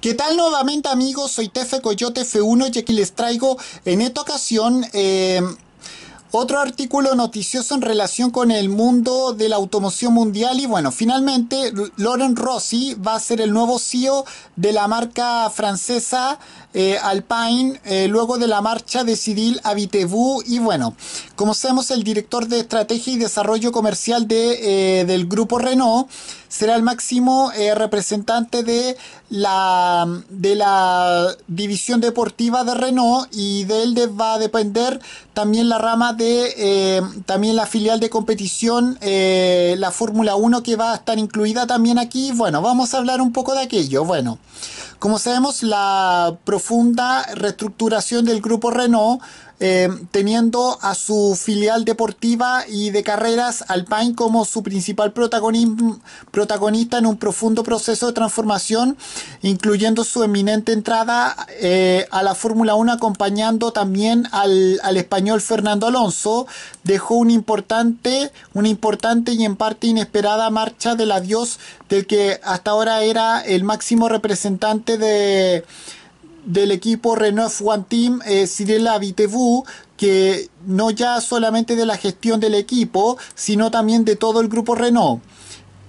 ¿Qué tal nuevamente amigos? Soy Tefe Coyote F1 y aquí les traigo en esta ocasión eh, otro artículo noticioso en relación con el mundo de la automoción mundial y bueno, finalmente Loren Rossi va a ser el nuevo CEO de la marca francesa eh, Alpine eh, luego de la marcha de a Vitebu y bueno, como sabemos el director de estrategia y desarrollo comercial de, del grupo Renault será el máximo eh, representante de la, de la división deportiva de Renault y de él va a depender también la rama de eh, también la filial de competición, eh, la Fórmula 1 que va a estar incluida también aquí. Bueno, vamos a hablar un poco de aquello. Bueno, como sabemos, la profunda reestructuración del grupo Renault eh, teniendo a su filial deportiva y de carreras Alpine como su principal protagonista en un profundo proceso de transformación, incluyendo su eminente entrada eh, a la Fórmula 1 acompañando también al, español Fernando Alonso, dejó un importante, una importante y en parte inesperada marcha del adiós del que hasta ahora era el máximo representante de del equipo Renault One Team, eh, Cirela que no ya solamente de la gestión del equipo, sino también de todo el grupo Renault.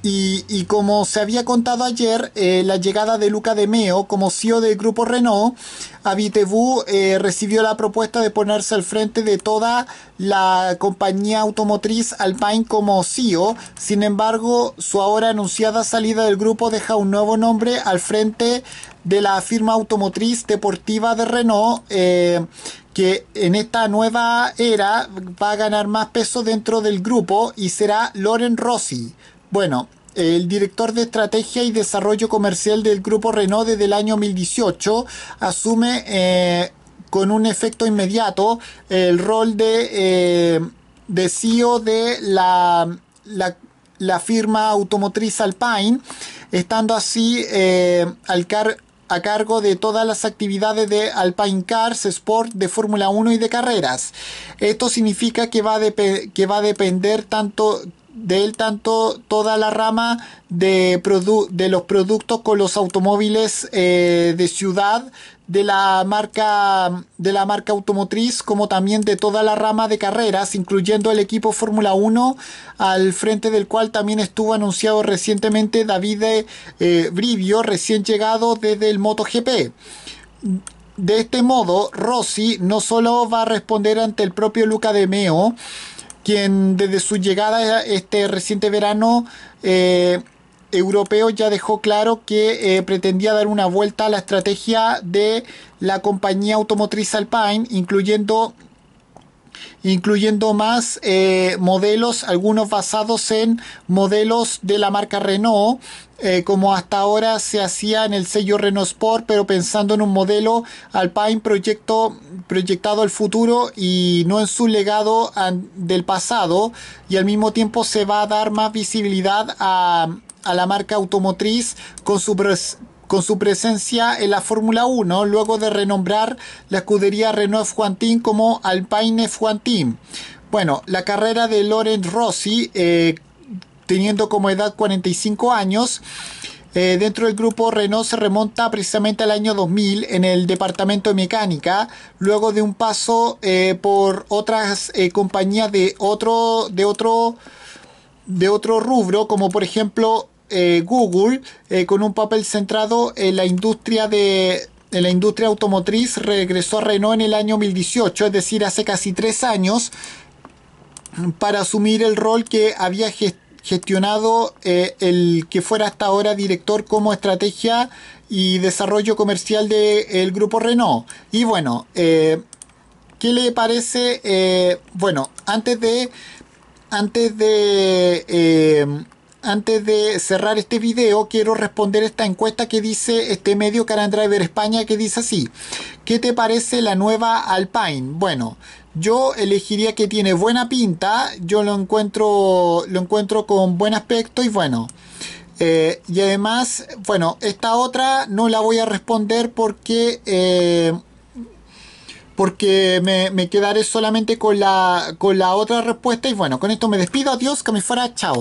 Y, como se había contado ayer, eh, la llegada de Luca De Meo como CEO del grupo Renault, a eh, recibió la propuesta de ponerse al frente de toda la compañía automotriz Alpine como CEO. Sin embargo, su ahora anunciada salida del grupo deja un nuevo nombre al frente de la firma automotriz deportiva de Renault. Eh, que en esta nueva era va a ganar más peso dentro del grupo y será Loren Rossi, bueno, el director de Estrategia y Desarrollo Comercial del Grupo Renault desde el año 2018 asume eh, con un efecto inmediato el rol de, eh, de CEO de la, la, firma automotriz Alpine, estando así eh, al a cargo de todas las actividades de Alpine Cars, Sport, de Fórmula 1 y de carreras. Esto significa que va, que va a depender tanto de él tanto toda la rama de, de los productos con los automóviles eh, de ciudad de la marca de la marca automotriz como también de toda la rama de carreras incluyendo el equipo Fórmula 1 al frente del cual también estuvo anunciado recientemente David eh, Brivio recién llegado desde el MotoGP de este modo Rossi no solo va a responder ante el propio Luca De Meo quien desde su llegada este reciente verano eh, europeo ya dejó claro que eh, pretendía dar una vuelta a la estrategia de la compañía automotriz Alpine, incluyendo incluyendo más eh, modelos, algunos basados en modelos de la marca Renault, eh, como hasta ahora se hacía en el sello Renault Sport, pero pensando en un modelo Alpine proyecto, proyectado al futuro y no en su legado del pasado, y al mismo tiempo se va a dar más visibilidad a, a la marca automotriz con su con su presencia en la Fórmula 1 luego de renombrar la escudería Renault Team como Alpine Team. Bueno, la carrera de Laurent Rossi, eh, teniendo como edad 45 años, eh, dentro del grupo Renault se remonta precisamente al año 2000 en el departamento de mecánica, luego de un paso eh, por otras compañías de otro, de otro, de otro rubro, como por ejemplo eh, Google eh, con un papel centrado en la industria de la industria automotriz regresó a Renault en el año 2018, es decir, hace casi tres años, para asumir el rol que había gestionado eh, el que fuera hasta ahora director como estrategia y desarrollo comercial del grupo Renault. Y bueno, ¿qué le parece? bueno, antes de... Antes de antes de cerrar este video, quiero responder esta encuesta que dice este medio Caran Driver España, que dice así: ¿Qué te parece la nueva Alpine? Bueno, yo elegiría que tiene buena pinta, yo lo encuentro, lo encuentro con buen aspecto y bueno. Eh, y además, bueno, esta otra no la voy a responder porque. Eh, porque me, me, quedaré solamente con la, con la otra respuesta. Y bueno, con esto me despido. Adiós, que me fuera. Chao.